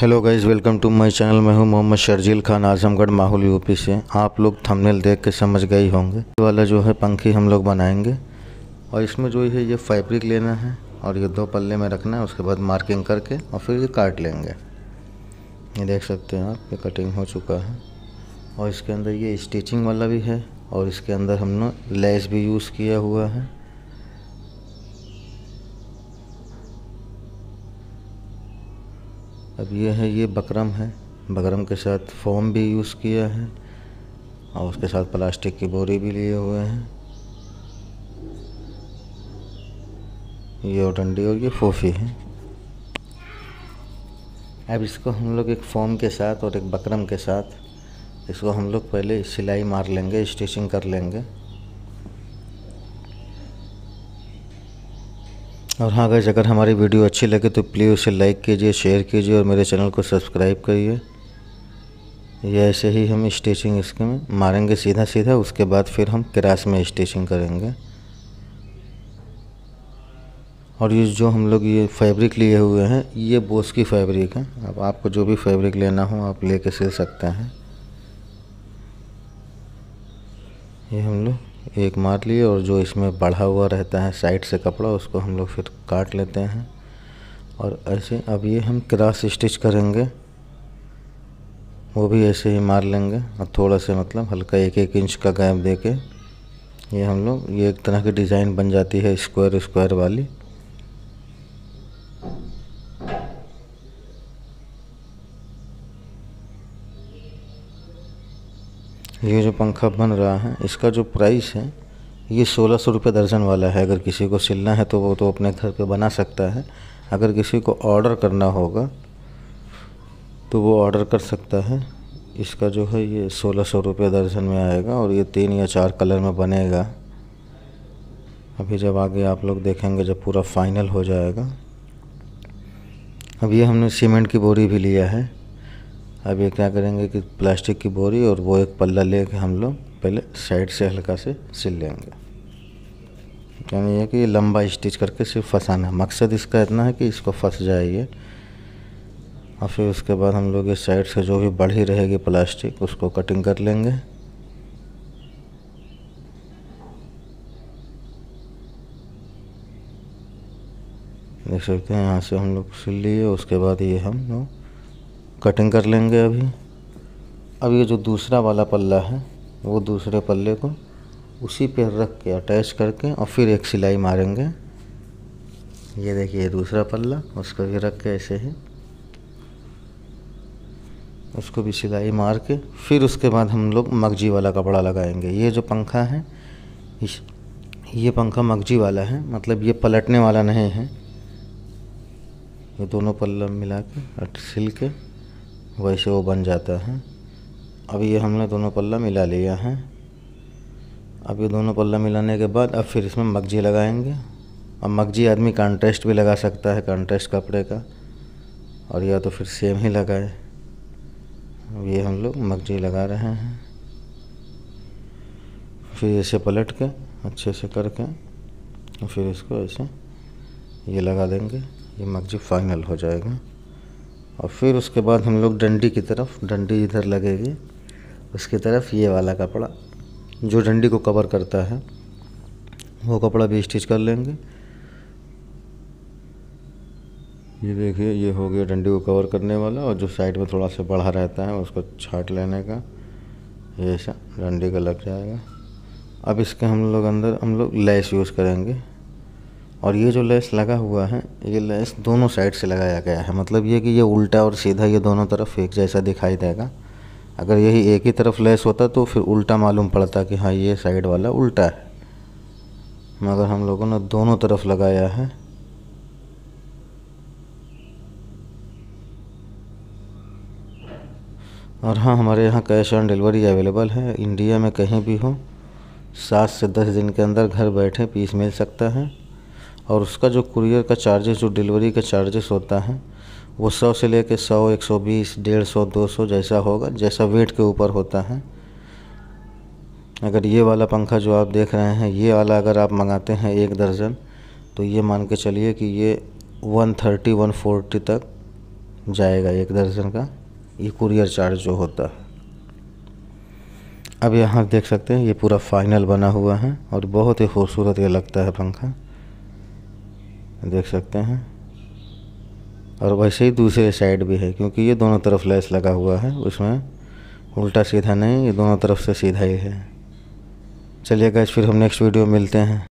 hello guys welcome to my channel मैं हूं मोहम्मद शर्जील खान आजमगढ़ माहौल यूपी से आप लोग थंबनेल देख के समझ गए होंगे वाला जो है पंखी हम लोग बनाएंगे और इसमें जो है ये फैब्रिक लेना है और ये दो पल्ले में रखना है उसके बाद मार्किंग करके और फिर ये काट लेंगे ये देख सकते हैं आप ये कटिंग हो चुका है और इसके अंदर ये स्टिचिंग वाला भी है और इसके अंदर हमने लेस भी यूज़ किया हुआ है अब ये है ये बकरम है बकरम के साथ फोम भी यूज़ किया है और उसके साथ प्लास्टिक की बोरी भी लिए हुए हैं ये और डंडी और ये फोफी है अब इसको हम लोग एक फोम के साथ और एक बकरम के साथ इसको हम लोग पहले सिलाई मार लेंगे स्टिचिंग कर लेंगे और हाँ गैस अगर हमारी वीडियो अच्छी लगे तो प्लीज़ उसे लाइक कीजिए शेयर कीजिए और मेरे चैनल को सब्सक्राइब करिए या ऐसे ही हम स्टिचिंग इसके में मारेंगे सीधा सीधा उसके बाद फिर हम क्रास में स्टिचिंग करेंगे और ये जो हम लोग ये फैब्रिक लिए हुए हैं ये बोस की फैब्रिक है अब आपको जो भी फैब्रिक लेना हो आप ले कर सिल सकते हैं ये हम लोग एक मार लिए और जो इसमें बढ़ा हुआ रहता है साइड से कपड़ा उसको हम लोग फिर काट लेते हैं और ऐसे अब ये हम क्रॉस स्टिच करेंगे वो भी ऐसे ही मार लेंगे और थोड़ा से मतलब हल्का एक एक इंच का गैप दे के ये हम लोग ये एक तरह की डिज़ाइन बन जाती है स्क्वायर स्क्वायर वाली ये जो पंखा बन रहा है इसका जो प्राइस है ये सोलह सौ रुपये दर्जन वाला है अगर किसी को सिलना है तो वो तो अपने घर पे बना सकता है अगर किसी को ऑर्डर करना होगा तो वो ऑर्डर कर सकता है इसका जो है ये सोलह सौ रुपये दर्जन में आएगा और ये तीन या चार कलर में बनेगा अभी जब आगे आप लोग देखेंगे जब पूरा फाइनल हो जाएगा अब ये हमने सीमेंट की बोरी भी लिया है अब ये क्या करेंगे कि प्लास्टिक की बोरी और वो एक पल्ला ले हम लोग पहले साइड से हल्का से सिल लेंगे यानी यह कि ये लंबा स्टिच करके सिर्फ फंसाना है मकसद इसका इतना है कि इसको फंस जाए ये और फिर उसके बाद हम लोग ये साइड से जो भी बढ़ी रहेगी प्लास्टिक उसको कटिंग कर लेंगे देख सकते हैं यहाँ से हम लोग सिल लिए उसके बाद ये हम लोग कटिंग कर लेंगे अभी अब ये जो दूसरा वाला पल्ला है वो दूसरे पल्ले को उसी पे रख के अटैच करके और फिर एक सिलाई मारेंगे ये देखिए दूसरा पल्ला उसको भी रख के ऐसे ही उसको भी सिलाई मार के फिर उसके बाद हम लोग मगजी वाला कपड़ा लगाएंगे ये जो पंखा है इस ये पंखा मगजी वाला है मतलब ये पलटने वाला नहीं है ये दोनों पल्ला मिला के सिल के वैसे वो बन जाता है अब ये हमने दोनों पल्ला मिला लिया है अब ये दोनों पल्ला मिलाने के बाद अब फिर इसमें मगजी लगाएंगे अब मगजी आदमी कॉन्ट्रेस्ट भी लगा सकता है कॉन्ट्रेस्ट कपड़े का और या तो फिर सेम ही लगाए अब ये हम लोग मगजी लगा रहे हैं फिर इसे पलट के अच्छे से करके फिर इसको ऐसे ये लगा देंगे ये मगजी फाइनल हो जाएगा और फिर उसके बाद हम लोग डंडी की तरफ डंडी इधर लगेगी उसकी तरफ ये वाला कपड़ा जो डंडी को कवर करता है वो कपड़ा भी स्टिच कर लेंगे ये देखिए ये हो गया डंडी को कवर करने वाला और जो साइड में थोड़ा सा बढ़ा रहता है उसको छाट लेने का ये ऐसा डंडी का लग जाएगा अब इसके हम लोग अंदर हम लोग लेस यूज़ करेंगे और ये जो लेस लगा हुआ है ये लेस दोनों साइड से लगाया गया है मतलब ये कि ये उल्टा और सीधा ये दोनों तरफ एक जैसा दिखाई देगा अगर यही एक ही तरफ लेस होता तो फिर उल्टा मालूम पड़ता कि हाँ ये साइड वाला उल्टा है मगर हम लोगों ने दोनों तरफ लगाया है और हाँ हमारे यहाँ कैश ऑन डिलीवरी अवेलेबल है इंडिया में कहीं भी हो सात से दस दिन के अंदर घर बैठे पीस मिल सकता है और उसका जो कुरियर का चार्जेस जो डिलीवरी का चार्जेस होता है वो सौ से ले कर सौ एक सौ बीस डेढ़ सौ दो सौ जैसा होगा जैसा वेट के ऊपर होता है अगर ये वाला पंखा जो आप देख रहे हैं ये वाला अगर आप मंगाते हैं एक दर्जन तो ये मान के चलिए कि ये वन थर्टी वन फोर्टी तक जाएगा एक दर्जन का ये कुरियर चार्ज जो होता है अब यहाँ देख सकते हैं ये पूरा फाइनल बना हुआ है और बहुत ही खूबसूरत ये लगता है पंखा देख सकते हैं और वैसे ही दूसरे साइड भी है क्योंकि ये दोनों तरफ लैस लगा हुआ है उसमें उल्टा सीधा नहीं ये दोनों तरफ से सीधा ही है चलिए गैस फिर हम नेक्स्ट वीडियो मिलते हैं